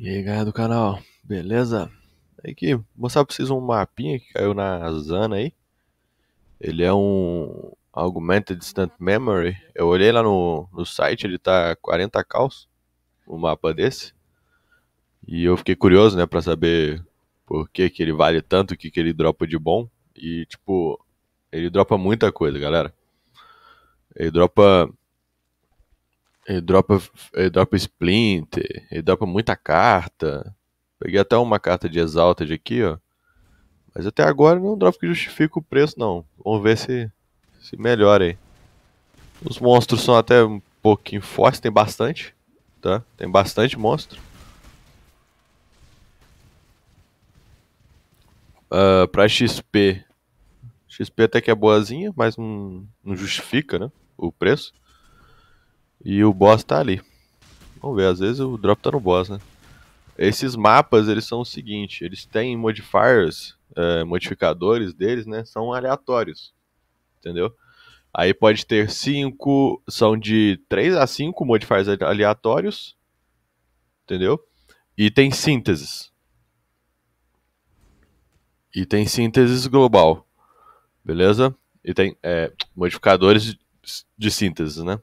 E aí galera do canal, beleza? Aqui, vou mostrar pra vocês um mapinha que caiu na Zana aí Ele é um Augmented Distant Memory Eu olhei lá no, no site, ele tá 40 caos O um mapa desse E eu fiquei curioso, né, pra saber Por que que ele vale tanto, o que que ele dropa de bom E tipo, ele dropa muita coisa, galera Ele dropa ele é, dropa, ele é, dropa Splinter, ele é, dropa muita carta. Peguei até uma carta de Exalted aqui, ó. Mas até agora não é um drop que justifica o preço, não. Vamos ver se, se melhora aí. Os monstros são até um pouquinho fortes, tem bastante, tá? Tem bastante monstro. Uh, pra XP, XP até que é boazinha, mas não, não justifica, né? O preço. E o boss tá ali. Vamos ver, às vezes o drop tá no boss, né? Esses mapas, eles são o seguinte, eles têm modifiers, é, modificadores deles, né? São aleatórios, entendeu? Aí pode ter 5, são de 3 a 5 modifiers aleatórios, entendeu? E tem sínteses. E tem sínteses global, beleza? E tem é, modificadores de síntese, né?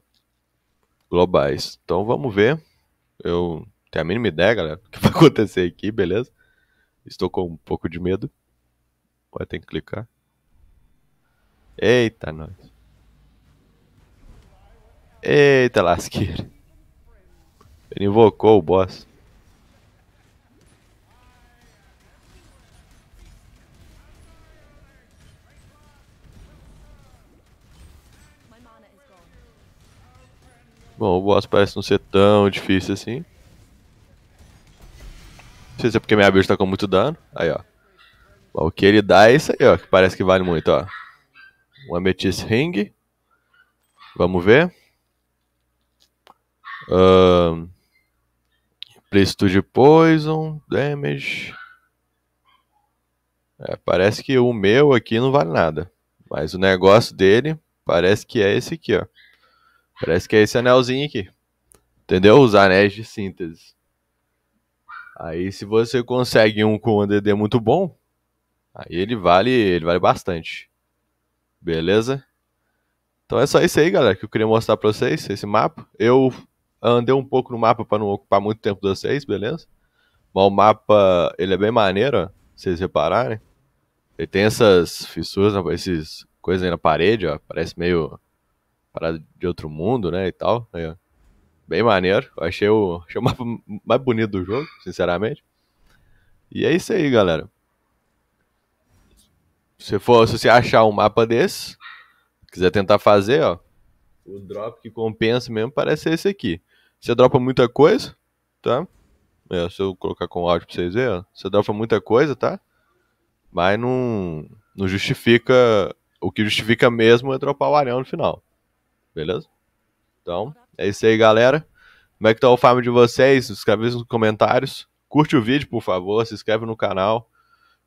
globais. Então vamos ver. Eu tenho a mínima ideia, galera, do que vai acontecer aqui, beleza? Estou com um pouco de medo. Vai ter que clicar. Eita, nós. Eita, lasqueira. Ele invocou o boss. Bom, o boss parece não ser tão difícil assim. Não sei se é porque minha build tá com muito dano. Aí, ó. Bom, o que ele dá é isso aí, ó. Que parece que vale muito, ó. Um Amethyst Ring. Vamos ver. Uh, preço de Poison, Damage. É, parece que o meu aqui não vale nada. Mas o negócio dele parece que é esse aqui, ó. Parece que é esse anelzinho aqui. Entendeu? Os anéis de síntese. Aí se você consegue um com um DD muito bom, aí ele vale, ele vale bastante. Beleza? Então é só isso aí, galera, que eu queria mostrar para vocês, esse mapa. Eu andei um pouco no mapa para não ocupar muito tempo de vocês, beleza? Mas o mapa, ele é bem maneiro, ó, vocês repararem. Ele tem essas fissuras, esses coisas aí na parede, ó, parece meio parada de outro mundo, né, e tal. Né. bem maneiro. Achei o, achei o mapa mais bonito do jogo, sinceramente. E é isso aí, galera. Se, for, se você achar um mapa desse, quiser tentar fazer, ó, o drop que compensa mesmo parece ser esse aqui. Você dropa muita coisa, tá? É, se eu colocar com áudio pra vocês verem, ó, você dropa muita coisa, tá? Mas não, não justifica. O que justifica mesmo é dropar o arão no final beleza? Então, é isso aí, galera. Como é que tá o farm de vocês? Escreve nos comentários. Curte o vídeo, por favor, se inscreve no canal.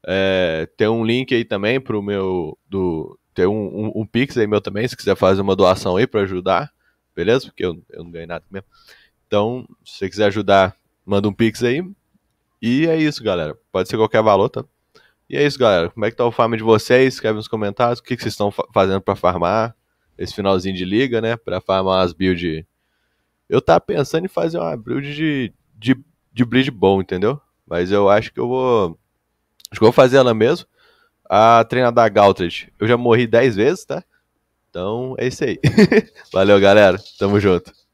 É, tem um link aí também pro meu. Do, tem um, um, um, Pix aí meu também, se quiser fazer uma doação aí para ajudar, beleza? Porque eu, eu não ganhei nada mesmo. Então, se você quiser ajudar, manda um Pix aí. E é isso, galera. Pode ser qualquer valor, tá? E é isso, galera. Como é que tá o farm de vocês? Escreve nos comentários o que, que vocês estão fazendo para farmar esse finalzinho de liga, né? Pra farmar umas builds. Eu tava pensando em fazer uma build de, de, de bridge bom, entendeu? Mas eu acho que eu vou. Acho que eu vou fazer ela mesmo. A treina da Galtred. Eu já morri 10 vezes, tá? Então é isso aí. Valeu, galera. Tamo junto.